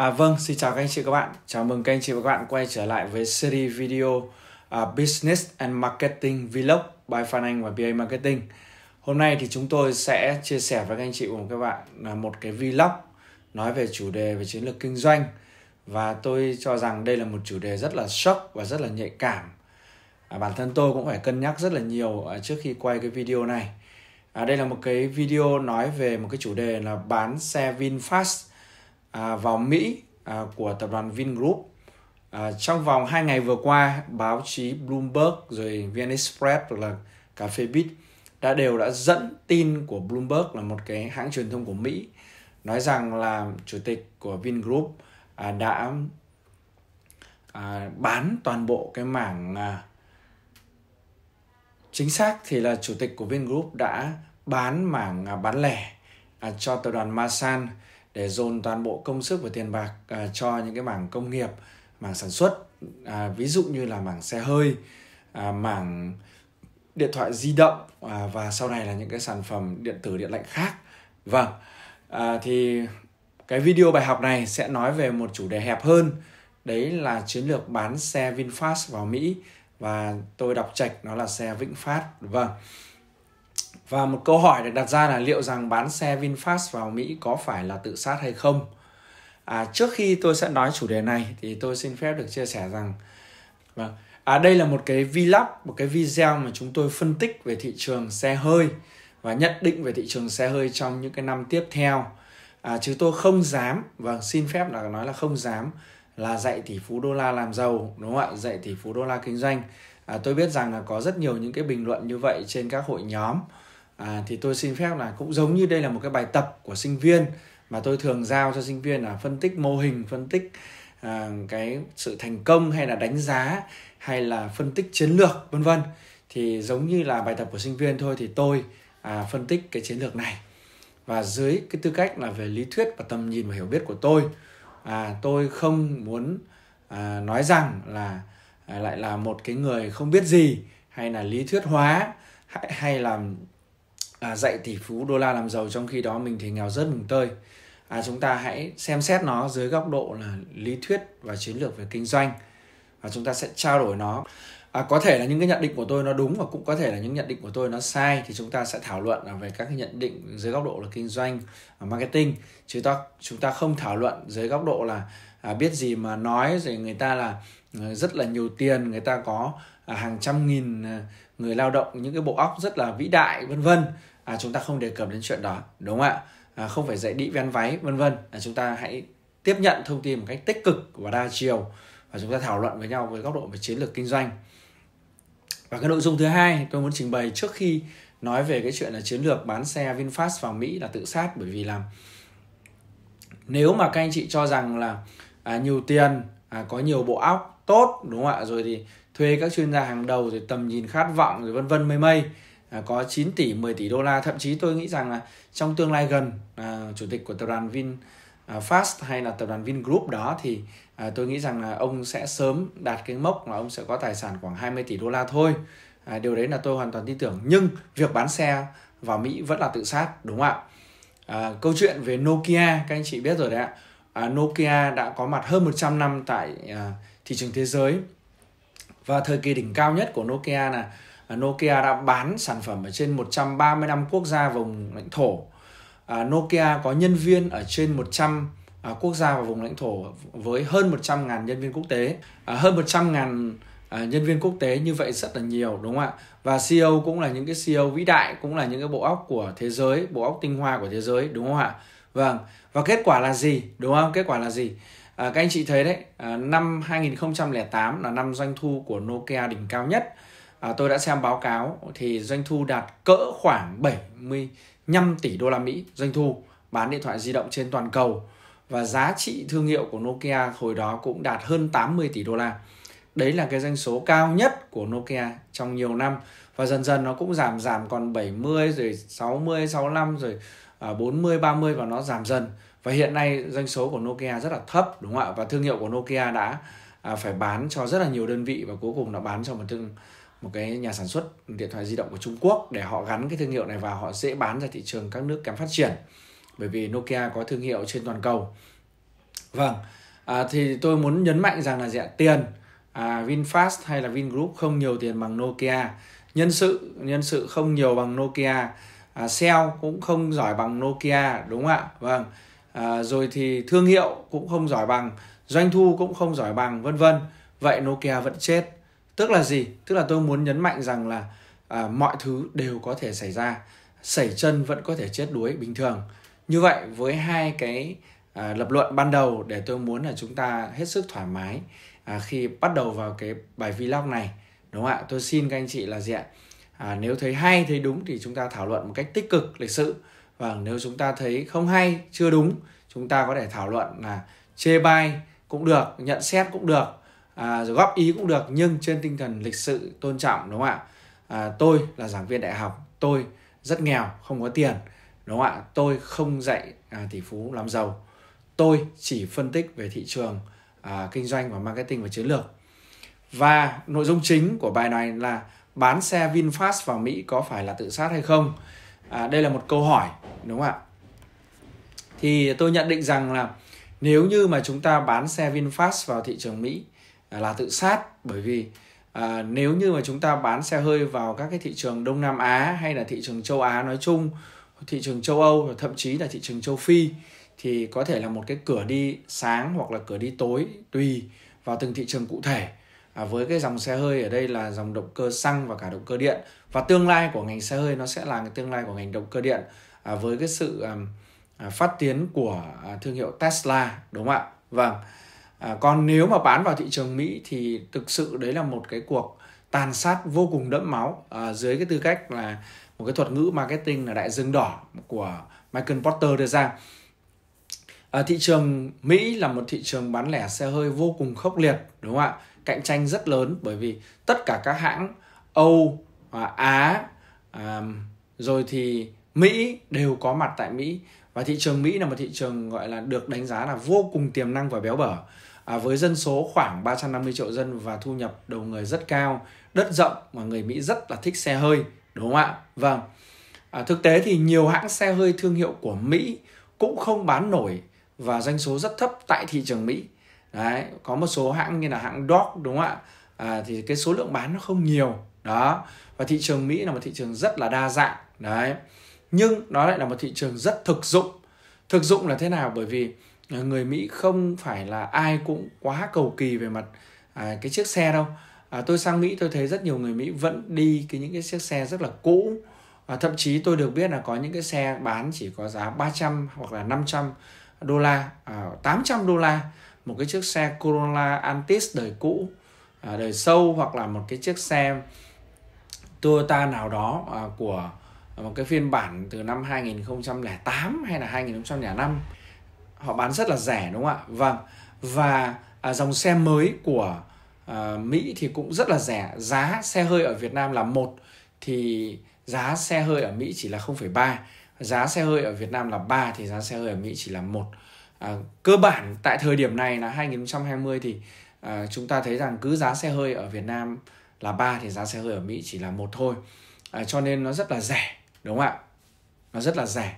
À, vâng, xin chào các anh chị các bạn. Chào mừng các anh chị và các bạn quay trở lại với series video uh, Business and Marketing Vlog by Phan Anh và BA Marketing. Hôm nay thì chúng tôi sẽ chia sẻ với các anh chị cùng các bạn là một cái vlog nói về chủ đề về chiến lược kinh doanh và tôi cho rằng đây là một chủ đề rất là sốc và rất là nhạy cảm. À, bản thân tôi cũng phải cân nhắc rất là nhiều à, trước khi quay cái video này. À, đây là một cái video nói về một cái chủ đề là bán xe VinFast À, vào Mỹ à, của tập đoàn Vingroup. À, trong vòng 2 ngày vừa qua, báo chí Bloomberg rồi VN Express hoặc là Cà phê Bit đã đều đã dẫn tin của Bloomberg là một cái hãng truyền thông của Mỹ nói rằng là chủ tịch của Vingroup à, đã à, bán toàn bộ cái mảng chính xác thì là chủ tịch của Vingroup đã bán mảng bán lẻ cho tập đoàn Masan để dồn toàn bộ công sức và tiền bạc à, cho những cái mảng công nghiệp mảng sản xuất à, ví dụ như là mảng xe hơi à, mảng điện thoại di động à, và sau này là những cái sản phẩm điện tử điện lạnh khác vâng à, thì cái video bài học này sẽ nói về một chủ đề hẹp hơn đấy là chiến lược bán xe VinFast vào Mỹ và tôi đọc trạch nó là xe Vĩnh Phát vâng và một câu hỏi được đặt ra là liệu rằng bán xe VinFast vào Mỹ có phải là tự sát hay không? À, trước khi tôi sẽ nói chủ đề này thì tôi xin phép được chia sẻ rằng vâng, à, đây là một cái vlog, một cái video mà chúng tôi phân tích về thị trường xe hơi và nhận định về thị trường xe hơi trong những cái năm tiếp theo. À, chứ tôi không dám, vâng xin phép là nói là không dám là dạy tỷ phú đô la làm giàu đúng không ạ dạy tỷ phú đô la kinh doanh à, tôi biết rằng là có rất nhiều những cái bình luận như vậy trên các hội nhóm à, thì tôi xin phép là cũng giống như đây là một cái bài tập của sinh viên mà tôi thường giao cho sinh viên là phân tích mô hình phân tích à, cái sự thành công hay là đánh giá hay là phân tích chiến lược vân vân thì giống như là bài tập của sinh viên thôi thì tôi à, phân tích cái chiến lược này và dưới cái tư cách là về lý thuyết và tầm nhìn và hiểu biết của tôi à, tôi không muốn à, nói rằng là à, lại là một cái người không biết gì hay là lý thuyết hóa hay, hay là à, dạy tỷ phú đô la làm giàu trong khi đó mình thì nghèo rất mùng tơi à, chúng ta hãy xem xét nó dưới góc độ là lý thuyết và chiến lược về kinh doanh và chúng ta sẽ trao đổi nó à, có thể là những cái nhận định của tôi nó đúng và cũng có thể là những nhận định của tôi nó sai thì chúng ta sẽ thảo luận về các cái nhận định dưới góc độ là kinh doanh marketing chứ ta chúng ta không thảo luận dưới góc độ là à, biết gì mà nói rồi người ta là ờ, rất là nhiều tiền người ta có à, hàng trăm nghìn ờ, người lao động những cái bộ óc rất là vĩ đại vân vân à, chúng ta không đề cập đến chuyện đó đúng không ạ à, không phải dạy đĩ ven váy vân vân à, chúng ta hãy tiếp nhận thông tin một cách tích cực và đa chiều và chúng ta thảo luận với nhau với góc độ về chiến lược kinh doanh và cái nội dung thứ hai tôi muốn trình bày trước khi nói về cái chuyện là chiến lược bán xe VinFast vào Mỹ là tự sát bởi vì làm nếu mà các anh chị cho rằng là à, nhiều tiền à, có nhiều bộ óc tốt đúng không ạ rồi thì thuê các chuyên gia hàng đầu rồi tầm nhìn khát vọng rồi vân vân mây mây à, có 9 tỷ 10 tỷ đô la thậm chí tôi nghĩ rằng là trong tương lai gần à, chủ tịch của tập đoàn Vin à, Fast hay là tập đoàn Vingroup đó thì à, tôi nghĩ rằng là ông sẽ sớm đạt cái mốc là ông sẽ có tài sản khoảng 20 tỷ đô la thôi à, điều đấy là tôi hoàn toàn tin tưởng nhưng việc bán xe vào Mỹ vẫn là tự sát đúng không ạ à, câu chuyện về Nokia các anh chị biết rồi đấy ạ À, Nokia đã có mặt hơn 100 năm tại à, thị trường thế giới. Và thời kỳ đỉnh cao nhất của Nokia là à, Nokia đã bán sản phẩm ở trên 135 quốc gia vùng lãnh thổ. Nokia có nhân viên ở trên 100 quốc gia và vùng lãnh thổ với hơn 100.000 nhân viên quốc tế. Hơn 100.000 À, nhân viên quốc tế như vậy rất là nhiều đúng không ạ và CEO cũng là những cái CEO vĩ đại cũng là những cái bộ óc của thế giới bộ óc tinh hoa của thế giới đúng không ạ Vâng, và kết quả là gì? Đúng không? Kết quả là gì? À, các anh chị thấy đấy, à, năm 2008 là năm doanh thu của Nokia đỉnh cao nhất. À, tôi đã xem báo cáo thì doanh thu đạt cỡ khoảng 75 tỷ đô la Mỹ doanh thu bán điện thoại di động trên toàn cầu và giá trị thương hiệu của Nokia hồi đó cũng đạt hơn 80 tỷ đô la. Đấy là cái doanh số cao nhất của Nokia trong nhiều năm và dần dần nó cũng giảm giảm còn 70 rồi 60, 65 rồi 40 à, 30 và nó giảm dần và hiện nay doanh số của Nokia rất là thấp đúng không ạ và thương hiệu của Nokia đã à, phải bán cho rất là nhiều đơn vị và cuối cùng đã bán cho một thương một cái nhà sản xuất điện thoại di động của Trung Quốc để họ gắn cái thương hiệu này vào họ dễ bán ra thị trường các nước kém phát triển bởi vì Nokia có thương hiệu trên toàn cầu vâng à, thì tôi muốn nhấn mạnh rằng là dạ, tiền à, Vinfast hay là Vingroup không nhiều tiền bằng Nokia nhân sự nhân sự không nhiều bằng Nokia à, Cell cũng không giỏi bằng Nokia đúng không ạ vâng à, rồi thì thương hiệu cũng không giỏi bằng doanh thu cũng không giỏi bằng vân vân vậy Nokia vẫn chết tức là gì tức là tôi muốn nhấn mạnh rằng là à, mọi thứ đều có thể xảy ra sẩy chân vẫn có thể chết đuối bình thường như vậy với hai cái à, lập luận ban đầu để tôi muốn là chúng ta hết sức thoải mái à, khi bắt đầu vào cái bài vlog này đúng không ạ tôi xin các anh chị là gì ạ à, nếu thấy hay thấy đúng thì chúng ta thảo luận một cách tích cực lịch sự và vâng, nếu chúng ta thấy không hay chưa đúng chúng ta có thể thảo luận là chê bai cũng được nhận xét cũng được à, rồi góp ý cũng được nhưng trên tinh thần lịch sự tôn trọng đúng không ạ à, tôi là giảng viên đại học tôi rất nghèo không có tiền đúng không ạ tôi không dạy à, tỷ phú làm giàu tôi chỉ phân tích về thị trường à, kinh doanh và marketing và chiến lược và nội dung chính của bài này là bán xe VinFast vào Mỹ có phải là tự sát hay không? À, đây là một câu hỏi đúng không ạ? Thì tôi nhận định rằng là nếu như mà chúng ta bán xe VinFast vào thị trường Mỹ à, là tự sát bởi vì à, nếu như mà chúng ta bán xe hơi vào các cái thị trường Đông Nam Á hay là thị trường châu Á nói chung, thị trường châu Âu và thậm chí là thị trường châu Phi thì có thể là một cái cửa đi sáng hoặc là cửa đi tối tùy vào từng thị trường cụ thể à, với cái dòng xe hơi ở đây là dòng động cơ xăng và cả động cơ điện và tương lai của ngành xe hơi nó sẽ là cái tương lai của ngành động cơ điện à, với cái sự à, phát tiến của à, thương hiệu Tesla đúng không ạ vâng à, còn nếu mà bán vào thị trường Mỹ thì thực sự đấy là một cái cuộc tàn sát vô cùng đẫm máu à, dưới cái tư cách là một cái thuật ngữ marketing là đại dương đỏ của Michael Porter đưa ra à, thị trường Mỹ là một thị trường bán lẻ xe hơi vô cùng khốc liệt đúng không ạ cạnh tranh rất lớn bởi vì tất cả các hãng Âu, và Á à, rồi thì Mỹ đều có mặt tại Mỹ và thị trường Mỹ là một thị trường gọi là được đánh giá là vô cùng tiềm năng và béo bở à, với dân số khoảng 350 triệu dân và thu nhập đầu người rất cao, đất rộng mà người Mỹ rất là thích xe hơi, đúng không ạ? Vâng. À, thực tế thì nhiều hãng xe hơi thương hiệu của Mỹ cũng không bán nổi và doanh số rất thấp tại thị trường Mỹ đấy có một số hãng như là hãng dog đúng không ạ à, thì cái số lượng bán nó không nhiều đó và thị trường mỹ là một thị trường rất là đa dạng đấy nhưng nó lại là một thị trường rất thực dụng thực dụng là thế nào bởi vì à, người mỹ không phải là ai cũng quá cầu kỳ về mặt à, cái chiếc xe đâu à, tôi sang mỹ tôi thấy rất nhiều người mỹ vẫn đi cái những cái chiếc xe rất là cũ à, thậm chí tôi được biết là có những cái xe bán chỉ có giá 300 hoặc là 500 đô la à, 800 đô la một cái chiếc xe Corolla Antis đời cũ à, đời sâu hoặc là một cái chiếc xe Toyota nào đó à, của một cái phiên bản từ năm 2008 hay là 2005 họ bán rất là rẻ đúng không ạ vâng và à, dòng xe mới của à, Mỹ thì cũng rất là rẻ giá xe hơi ở Việt Nam là một thì giá xe hơi ở Mỹ chỉ là 0,3 giá xe hơi ở Việt Nam là 3 thì giá xe hơi ở Mỹ chỉ là một à, cơ bản tại thời điểm này là 2020 thì à, chúng ta thấy rằng cứ giá xe hơi ở Việt Nam là 3 thì giá xe hơi ở Mỹ chỉ là một thôi à, cho nên nó rất là rẻ đúng không ạ nó rất là rẻ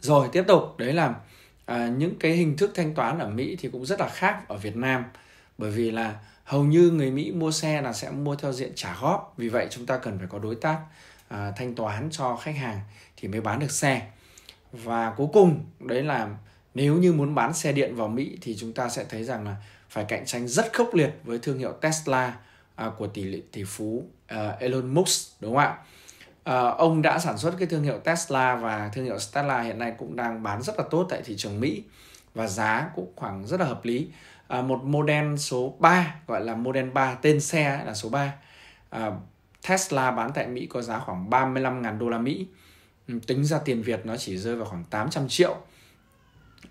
rồi tiếp tục đấy là à, những cái hình thức thanh toán ở Mỹ thì cũng rất là khác ở Việt Nam bởi vì là hầu như người Mỹ mua xe là sẽ mua theo diện trả góp vì vậy chúng ta cần phải có đối tác à, thanh toán cho khách hàng thì mới bán được xe và cuối cùng đấy là nếu như muốn bán xe điện vào Mỹ thì chúng ta sẽ thấy rằng là phải cạnh tranh rất khốc liệt với thương hiệu Tesla à, của tỷ lệ tỷ phú à, Elon Musk đúng không ạ? À, ông đã sản xuất cái thương hiệu Tesla và thương hiệu Tesla hiện nay cũng đang bán rất là tốt tại thị trường Mỹ và giá cũng khoảng rất là hợp lý. một model số 3 gọi là model 3 tên xe là số 3. Tesla bán tại Mỹ có giá khoảng 35.000 đô la Mỹ. Ừ, tính ra tiền Việt nó chỉ rơi vào khoảng 800 triệu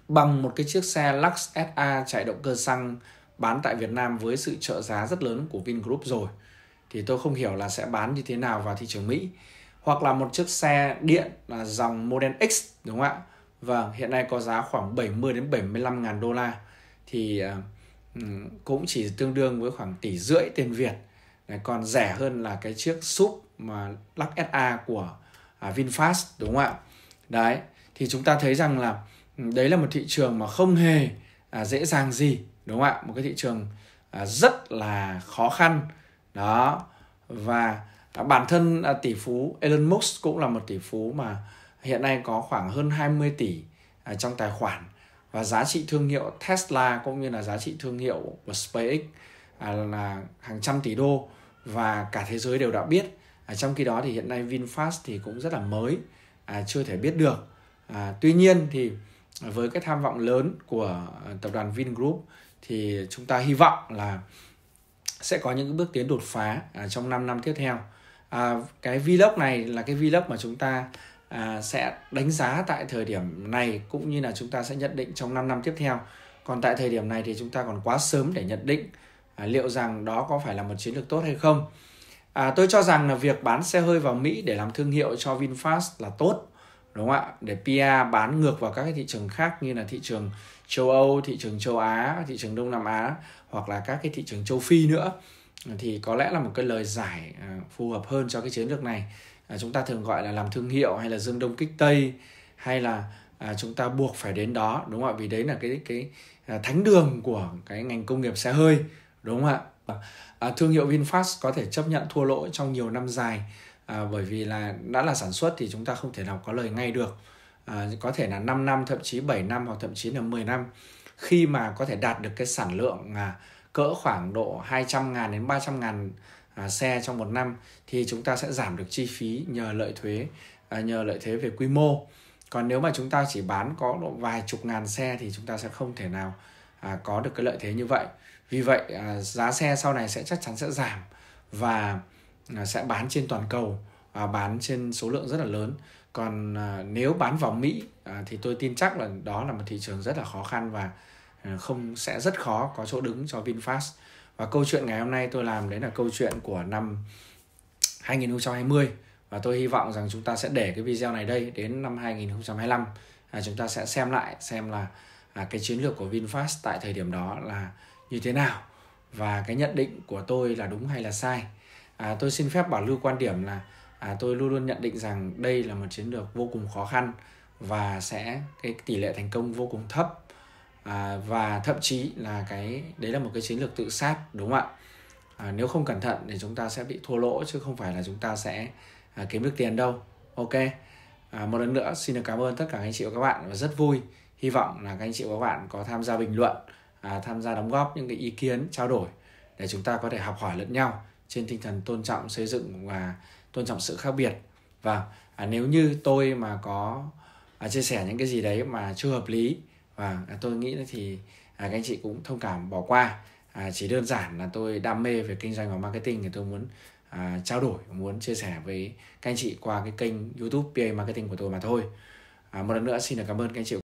bằng một cái chiếc xe Lux SA chạy động cơ xăng bán tại Việt Nam với sự trợ giá rất lớn của Vingroup rồi thì tôi không hiểu là sẽ bán như thế nào vào thị trường Mỹ hoặc là một chiếc xe điện là dòng Model X đúng không ạ? Vâng, hiện nay có giá khoảng 70 đến 75 ngàn đô la thì ờ, ừ, cũng chỉ tương đương với khoảng tỷ rưỡi tiền Việt còn rẻ hơn là cái chiếc súp mà Lux SA của à, VinFast đúng không ạ? Đấy, thì chúng ta thấy rằng là Ừ, đấy là một thị trường mà không hề à, dễ dàng gì đúng không ạ một cái thị trường à, rất là khó khăn đó và à, bản thân à, tỷ phú Elon Musk cũng là một tỷ phú mà hiện nay có khoảng hơn 20 tỷ à, trong tài khoản và giá trị thương hiệu Tesla cũng như là giá trị thương hiệu của SpaceX à, là hàng trăm tỷ đô và cả thế giới đều đã biết à, trong khi đó thì hiện nay VinFast thì cũng rất là mới à, chưa thể biết được à, tuy nhiên thì với cái tham vọng lớn của ờ, tập đoàn Vingroup thì chúng ta hy vọng là sẽ có những bước tiến đột phá à, trong 5 năm tiếp theo. À, cái vlog này là cái vlog mà chúng ta à, sẽ đánh giá tại thời điểm này cũng như là chúng ta sẽ nhận định trong 5 năm tiếp theo. Còn tại thời điểm này thì chúng ta còn quá sớm để nhận định à, liệu rằng đó có phải là một chiến lược tốt hay không. À, tôi cho rằng là việc bán xe hơi vào Mỹ để làm thương hiệu cho VinFast là tốt đúng không ạ để PR bán ngược vào các cái thị trường khác như là thị trường châu Âu thị trường châu Á thị trường Đông Nam Á hoặc là các cái thị trường châu Phi nữa thì có lẽ là một cái lời giải à, phù hợp hơn cho cái chiến lược này à, chúng ta thường gọi là làm thương hiệu hay là dương đông kích tây hay là à, chúng ta buộc phải đến đó đúng không ạ vì đấy là cái cái thánh đường của cái ngành công nghiệp xe hơi đúng không ạ thương hiệu Vinfast có thể chấp nhận thua lỗ trong nhiều năm dài à, bởi vì là đã là sản xuất thì chúng ta không thể nào có lời ngay được à, có thể là 5 năm thậm chí 7 năm hoặc thậm chí là 10 năm khi mà có thể đạt được cái sản lượng à, cỡ khoảng độ 200 ngàn đến 300 ngàn à, xe trong một năm thì chúng ta sẽ giảm được chi phí nhờ lợi thuế à, nhờ lợi thế về quy mô còn nếu mà chúng ta chỉ bán có độ vài chục ngàn xe thì chúng ta sẽ không thể nào à, có được cái lợi thế như vậy vì vậy à, giá xe sau này sẽ chắc chắn sẽ giảm và À, sẽ bán trên toàn cầu và bán trên số lượng rất là lớn còn à, nếu bán vào mỹ à, thì tôi tin chắc là đó là một thị trường rất là khó khăn và không sẽ rất khó có chỗ đứng cho vinfast và câu chuyện ngày hôm nay tôi làm đấy là câu chuyện của năm 2020 và tôi hy vọng rằng chúng ta sẽ để cái video này đây đến năm 2025 à, chúng ta sẽ xem lại xem là à, cái chiến lược của VinFast tại thời điểm đó là như thế nào và cái nhận định của tôi là đúng hay là sai à, tôi xin phép bảo lưu quan điểm là à, tôi luôn luôn nhận định rằng đây là một chiến lược vô cùng khó khăn và sẽ cái tỷ lệ thành công vô cùng thấp à, và thậm chí là cái đấy là một cái chiến lược tự sát đúng không ạ à, nếu không cẩn thận thì chúng ta sẽ bị thua lỗ chứ không phải là chúng ta sẽ à, kiếm được tiền đâu ok à, một lần nữa xin được cảm ơn tất cả anh chị và các bạn và rất vui hy vọng là các anh chị và các bạn có tham gia bình luận à, tham gia đóng góp những cái ý kiến trao đổi để chúng ta có thể học hỏi lẫn nhau trên tinh thần tôn trọng xây dựng và tôn trọng sự khác biệt và vâng, à, nếu như tôi mà có à, chia sẻ những cái gì đấy mà chưa hợp lý và vâng, à, tôi nghĩ thì à, các anh chị cũng thông cảm bỏ qua à, chỉ đơn giản là tôi đam mê về kinh doanh và marketing thì tôi muốn à, trao đổi muốn chia sẻ với các anh chị qua cái kênh youtube pa marketing của tôi mà thôi à, một lần nữa xin được cảm ơn các anh chị